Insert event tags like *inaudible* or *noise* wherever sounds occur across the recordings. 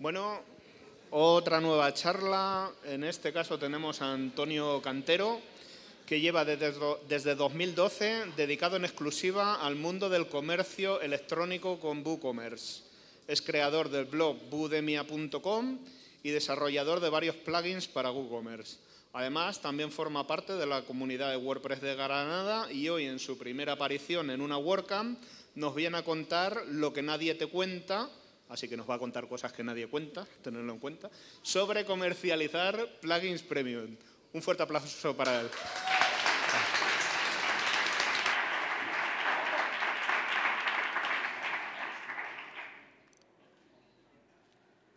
Bueno, otra nueva charla. En este caso tenemos a Antonio Cantero, que lleva desde, 2012 dedicado en exclusiva al mundo del comercio electrónico con WooCommerce. Es creador del blog budemia.com y desarrollador de varios plugins para WooCommerce. Además, también forma parte de la comunidad de WordPress de Granada y hoy en su primera aparición en una WordCamp nos viene a contar lo que nadie te cuenta así que nos va a contar cosas que nadie cuenta, tenerlo en cuenta, sobre comercializar plugins premium. Un fuerte aplauso para él.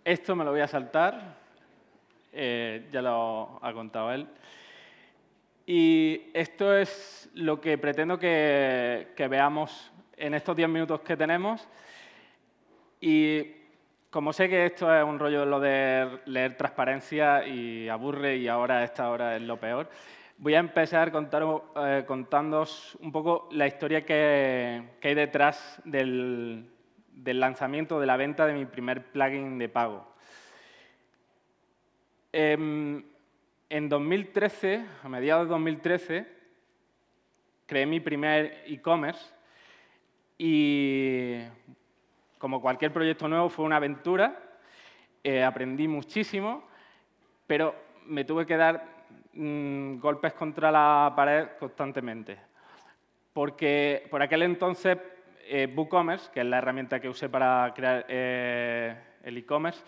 Esto me lo voy a saltar, eh, ya lo ha contado él. Y esto es lo que pretendo que, que veamos en estos 10 minutos que tenemos. Y como sé que esto es un rollo lo de leer transparencia y aburre y ahora esta hora es lo peor, voy a empezar eh, contándos contándoos un poco la historia que, hay detrás del, lanzamiento, de la venta de mi primer plugin de pago. Em, en 2013, a mediados de 2013, creé mi primer e-commerce y como cualquier proyecto nuevo, fue una aventura, eh, aprendí muchísimo, pero me tuve que dar mm, golpes contra la pared constantemente. Porque por aquel entonces eh, WooCommerce, que es la herramienta que usé para crear eh, el e-commerce,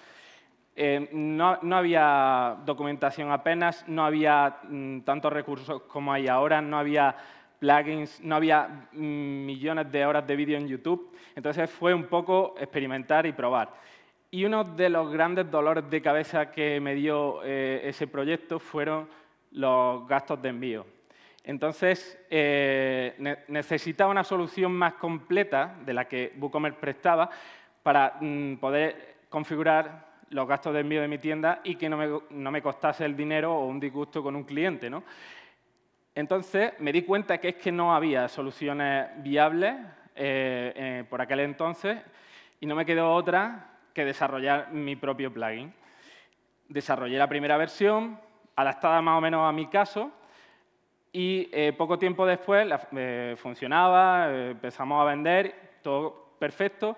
eh, no, había documentación apenas, no había mm, tantos recursos como hay ahora, no había plugins, no había mm, millones de horas de vídeo en YouTube. Entonces fue un poco experimentar y probar. Y uno de los grandes dolores de cabeza que me dio eh, ese proyecto fueron los gastos de envío. Entonces, eh, necesitaba una solución más completa de la que WooCommerce prestaba para mm, poder configurar los gastos de envío de mi tienda y que no me, no me costase el dinero o un disgusto con un cliente. ¿no? Entonces me di cuenta que es que no había soluciones viables eh, eh, por aquel entonces y no me quedó otra que desarrollar mi propio plugin. Desarrollé la primera versión, adaptada más o menos a mi caso, y eh, poco tiempo después funcionaba, empezamos a vender, todo perfecto.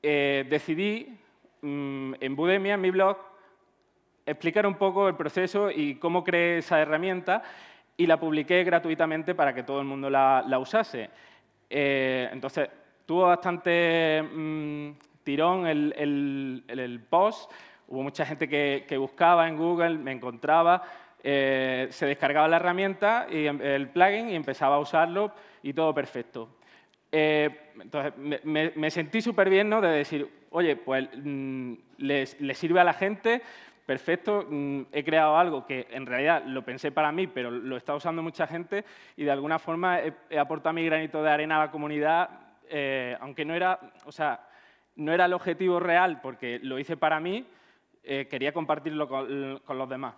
decidí mm, en Budemia, en mi blog, explicar un poco el proceso y cómo creé esa herramienta y la publiqué gratuitamente para que todo el mundo la, usase. Eh, entonces, tuvo bastante mm, tirón el, post, hubo mucha gente que, buscaba en Google, me encontraba, eh, se descargaba la herramienta, y em, el plugin, y empezaba a usarlo y todo perfecto. Eh, entonces, me, sentí súper bien ¿no? de decir, oye, pues mm, le sirve a la gente, perfecto, mm, he creado algo que en realidad lo pensé para mí, pero lo está usando mucha gente y de alguna forma he, aportado mi granito de arena a la comunidad, eh, aunque no era, o sea, no era el objetivo real porque lo hice para mí, eh, quería compartirlo con los demás.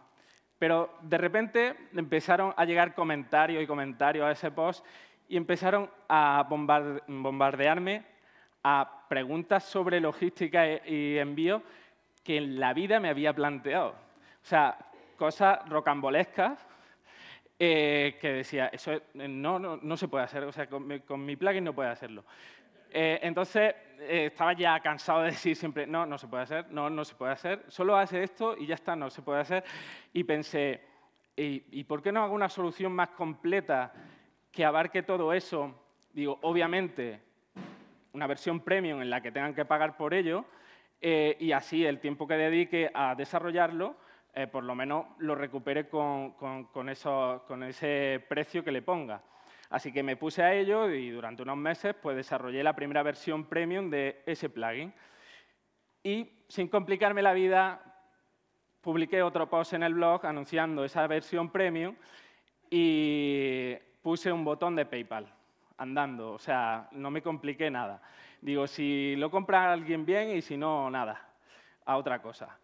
Pero de repente empezaron a llegar comentarios y comentarios a ese post y empezaron a bombardearme a preguntas sobre logística e, y envío que en la vida me había planteado. O sea, cosas rocambolescas eh, que decía, eso eh, no, no, se puede hacer, o sea, con mi, plugin no puede hacerlo. Eh, entonces, estaba ya cansado de decir siempre, no, no se puede hacer, no, no se puede hacer, solo hace esto y ya está, no se puede hacer. Y pensé, ¿y, por qué no hago una solución más completa que abarque todo eso? Digo, obviamente, una versión premium en la que tengan que pagar por ello, eh, y así el tiempo que dedique a desarrollarlo, eh, por lo menos lo recupere con, ese precio que le ponga. Así que me puse a ello y durante unos meses pues, desarrollé la primera versión premium de ese plugin. Y sin complicarme la vida, publiqué otro post en el blog anunciando esa versión premium y puse un botón de PayPal andando, o sea, no me compliqué nada. Digo, si lo compra alguien bien y si no, nada, a otra cosa.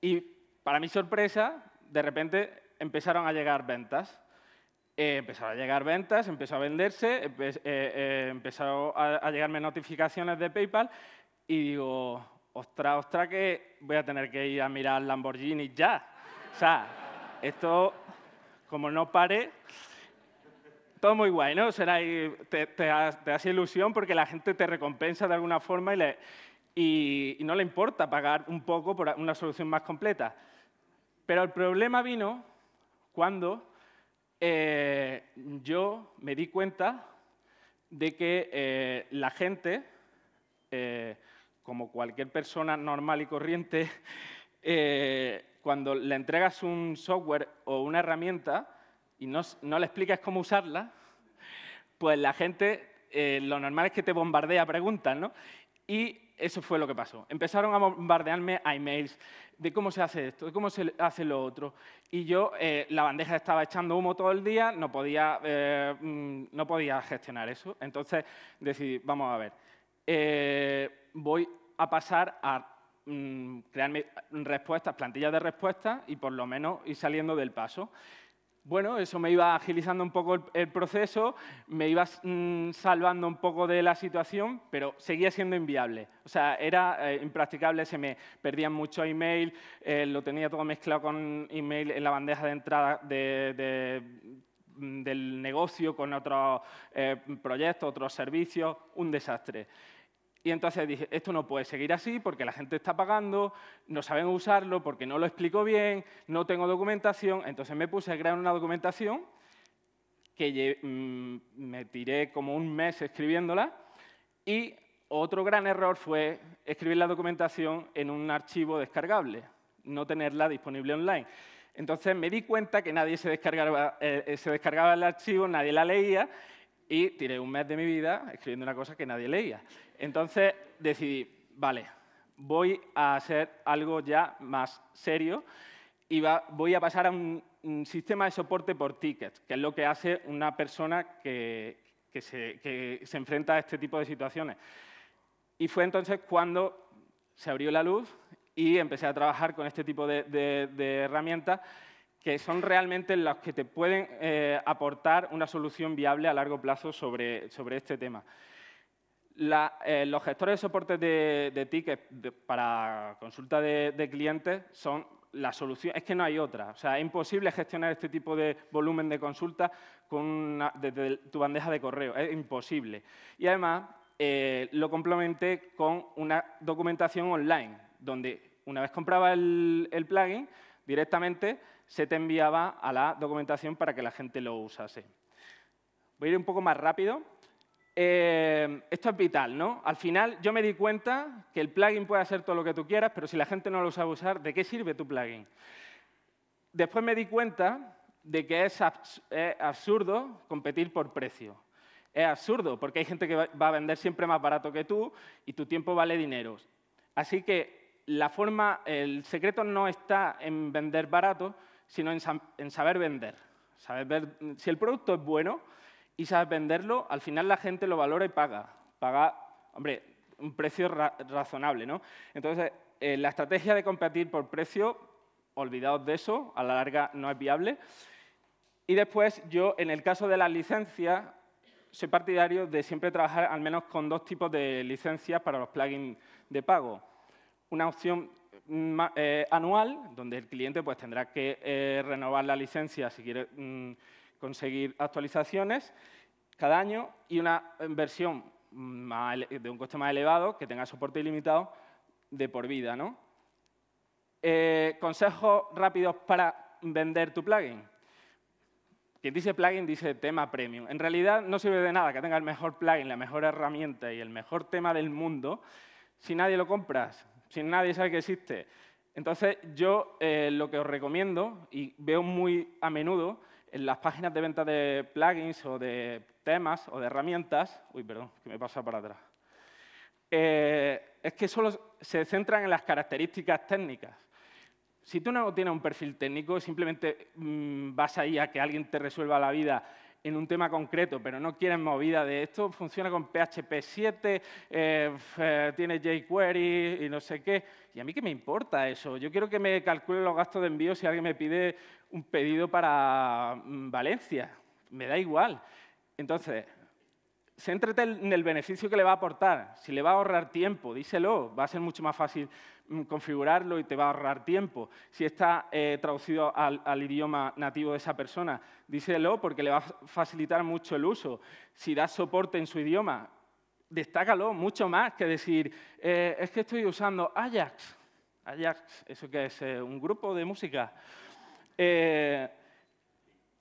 Y para mi sorpresa, de repente empezaron a llegar ventas. Eh, empezaron a llegar ventas, empezó a venderse, eh, eh, empezaron a, a llegarme notificaciones de PayPal y digo, ostra ostra que voy a tener que ir a mirar Lamborghini ya. O sea, esto, como no pare, todo muy guay, ¿no? Será, te, te, ilusión porque la gente te recompensa de alguna forma y, no le importa pagar un poco por una solución más completa. Pero el problema vino cuando eh, yo me di cuenta de que eh, la gente, eh, como cualquier persona normal y corriente, *laughs* cuando le entregas un software o una herramienta, y no, le explicas cómo usarla, pues la gente, eh, lo normal es que te bombardea preguntas, ¿no? Y eso fue lo que pasó. Empezaron a bombardearme a emails de cómo se hace esto, de cómo se hace lo otro. Y yo, eh, la bandeja estaba echando humo todo el día, no podía, eh, mm, no podía gestionar eso. Entonces decidí, vamos a ver, voy a pasar a mm, crearme respuestas, plantillas de respuestas y por lo menos ir saliendo del paso bueno, eso me iba agilizando un poco el, proceso, me iba mm, salvando un poco de la situación, pero seguía siendo inviable. O sea, era eh, impracticable, se me perdían mucho email, eh, lo tenía todo mezclado con email en la bandeja de entrada mm, del negocio, con otros proyecto, eh, proyectos, otros servicios, un desastre. Y entonces dije, esto no puede seguir así porque la gente está pagando, no saben usarlo porque no lo explico bien, no tengo documentación. Entonces me puse a crear una documentación que mm, me tiré como un mes escribiéndola y otro gran error fue escribir la documentación en un archivo descargable, no tenerla disponible online. Entonces me di cuenta que nadie se descargaba, eh, se descargaba el archivo, nadie la leía y tiré un mes de mi vida escribiendo una cosa que nadie leía. Entonces decidí, vale, voy a hacer algo ya más serio y voy a pasar a un, sistema de soporte por tickets, que es lo que hace una persona que, se, enfrenta a este tipo de situaciones. Y fue entonces cuando se abrió la luz y empecé a trabajar con este tipo de, herramientas que son realmente las que te pueden eh, aportar una solución viable a largo plazo sobre este tema. Eh, los gestores de soporte de, tickets para consulta de, clientes son la solución. Es que no hay otra. O sea, es imposible gestionar este tipo de volumen de consultas desde tu bandeja de correo. Es imposible. Y además eh, lo complementé con una documentación online, donde una vez compraba el plugin, directamente se te enviaba a la documentación para que la gente lo usase. Voy a ir un poco más rápido eh, esto es vital, ¿no? Al final yo me di cuenta que el plugin puede hacer todo lo que tú quieras, pero si la gente no lo sabe usar, ¿de qué sirve tu plugin? Después me di cuenta de que es, absurdo competir por precio. Es absurdo, porque hay gente que va a vender siempre más barato que tú y tu tiempo vale dinero. Así que la forma, el secreto no está en vender barato, sino en, en saber vender. Saber si el producto es bueno, y sabes venderlo, al final la gente lo valora y paga. Paga, hombre, un precio razonable, ¿no? Entonces, eh, la estrategia de competir por precio, olvidaos de eso, a la larga no es viable. Y después, yo, en el caso de las licencias, soy partidario de siempre trabajar al menos con dos tipos de licencias para los plugins de pago. Una opción mm, eh, anual, donde el cliente pues, tendrá que eh, renovar la licencia si quiere... Mm, conseguir actualizaciones cada año y una versión de un coste más elevado que tenga soporte ilimitado de por vida. ¿no? Eh, consejos rápidos para vender tu plugin. Quien dice plugin dice tema premium. En realidad no sirve de nada que tenga el mejor plugin, la mejor herramienta y el mejor tema del mundo si nadie lo compras, si nadie sabe que existe. Entonces yo eh, lo que os recomiendo, y veo muy a menudo, en las páginas de venta de plugins o de temas o de herramientas, uy, perdón, que me pasa para atrás, eh, es que solo se centran en las características técnicas. Si tú no tienes un perfil técnico, simplemente mm, vas ahí a que alguien te resuelva la vida en un tema concreto, pero no quieren movida de esto, funciona con PHP 7, eh, eh, tiene jQuery y no sé qué. ¿Y a mí qué me importa eso? Yo quiero que me calcule los gastos de envío si alguien me pide un pedido para mm, Valencia. Me da igual. Entonces, céntrate en el beneficio que le va a aportar. Si le va a ahorrar tiempo, díselo, va a ser mucho más fácil Mm, configurarlo y te va a ahorrar tiempo. Si está eh, traducido al, idioma nativo de esa persona, díselo porque le va a facilitar mucho el uso. Si da soporte en su idioma, destácalo mucho más que decir, eh, es que estoy usando Ajax. Ajax, ¿eso que es? Eh, ¿Un grupo de música?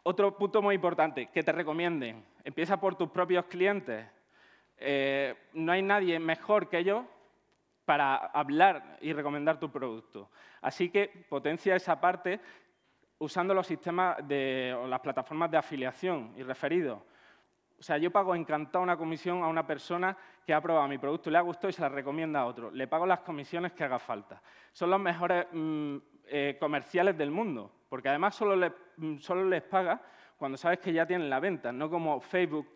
otro punto muy importante, que te recomienden. Empieza por tus propios clientes. no hay nadie mejor que yo para hablar y recomendar tu producto. Así que potencia esa parte usando los sistemas de, o las plataformas de afiliación y referidos. O sea, yo pago encantado una comisión a una persona que ha probado mi producto, le ha gustado y se la recomienda a otro. Le pago las comisiones que haga falta. Son los mejores mm, eh, comerciales del mundo, porque además solo, mm, solo les paga cuando sabes que ya tienen la venta, no como Facebook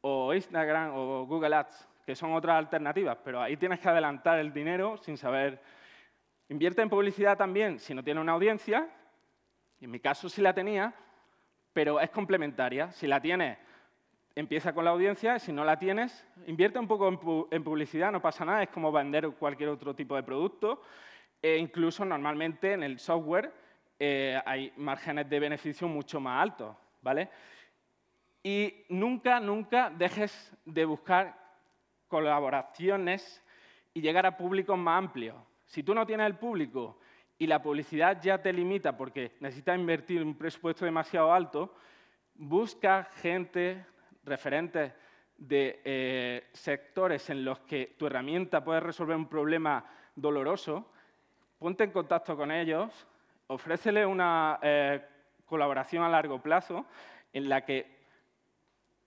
o Instagram o Google Ads, que son otras alternativas, pero ahí tienes que adelantar el dinero sin saber. Invierte en publicidad también si no tiene una audiencia, en mi caso sí la tenía, pero es complementaria. Si la tienes, empieza con la audiencia, si no la tienes, invierte un poco en, publicidad, no pasa nada, es como vender cualquier otro tipo de producto. E incluso normalmente en el software eh, hay márgenes de beneficio mucho más altos, ¿vale? Y nunca, nunca dejes de buscar colaboraciones y llegar a públicos más amplios. Si tú no tienes el público y la publicidad ya te limita porque necesitas invertir un presupuesto demasiado alto, busca gente, referentes de eh, sectores en los que tu herramienta puede resolver un problema doloroso, ponte en contacto con ellos, ofrécele una eh, colaboración a largo plazo en la que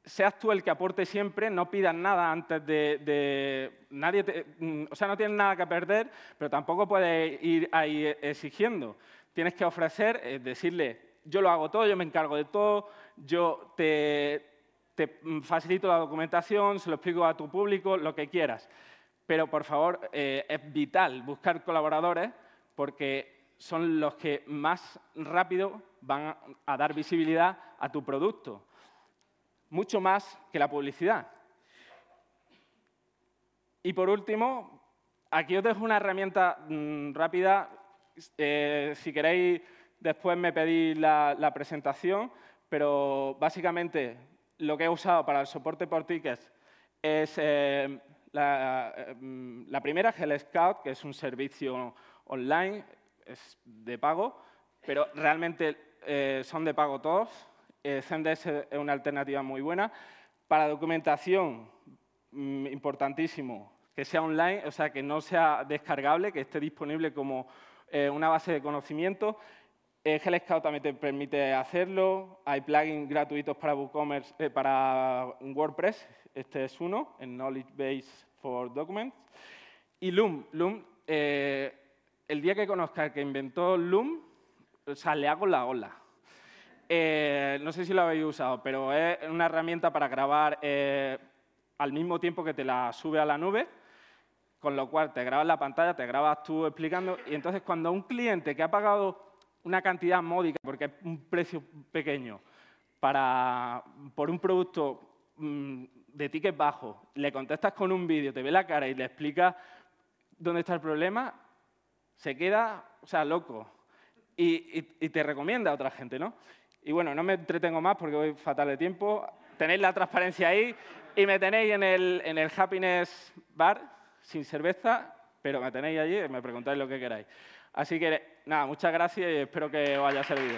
seas tú el que aporte siempre, no pidas nada antes de... nadie mm, o sea, no tienes nada que perder, pero tampoco puedes ir ahí exigiendo. Tienes que ofrecer, eh, decirle, yo lo hago todo, yo me encargo de todo, yo te, mm, facilito la documentación, se lo explico a tu público, lo que quieras. Pero, por favor, eh, es vital buscar colaboradores porque son los que más rápido van a dar visibilidad a tu producto mucho más que la publicidad. Y por último, aquí os dejo una herramienta mm, rápida. Eh, si queréis, después me pedís la, presentación, pero básicamente lo que he usado para el soporte por tickets es eh, mm, la, primera, Hell Scout, que es un servicio online, es de pago, pero realmente eh, son de pago todos. Eh, Zendesk es una alternativa muy buena. Para documentación, mm, importantísimo, que sea online, o sea, que no sea descargable, que esté disponible como eh, una base de conocimiento. Eh, Scout también te permite hacerlo. Hay plugins gratuitos para WooCommerce, eh, para WordPress. Este es uno, el Knowledge Base for Documents. Y Loom. Eh, el día que conozca que inventó Loom, o sea, le hago la ola. Eh, no sé si lo habéis usado, pero es una herramienta para grabar eh, al mismo tiempo que te la sube a la nube, con lo cual te grabas la pantalla, te grabas tú explicando, y entonces cuando un cliente que ha pagado una cantidad módica, porque es un precio pequeño, para, por un producto mm, de ticket bajo, le contestas con un vídeo, te ve la cara y le explicas dónde está el problema, se queda, o sea, loco. y, te recomienda a otra gente, ¿no? Y bueno, no me entretengo más porque voy fatal de tiempo. Tenéis la transparencia ahí y me tenéis en el, en el Happiness Bar, sin cerveza, pero me tenéis allí y me preguntáis lo que queráis. Así que nada, muchas gracias y espero que os haya servido.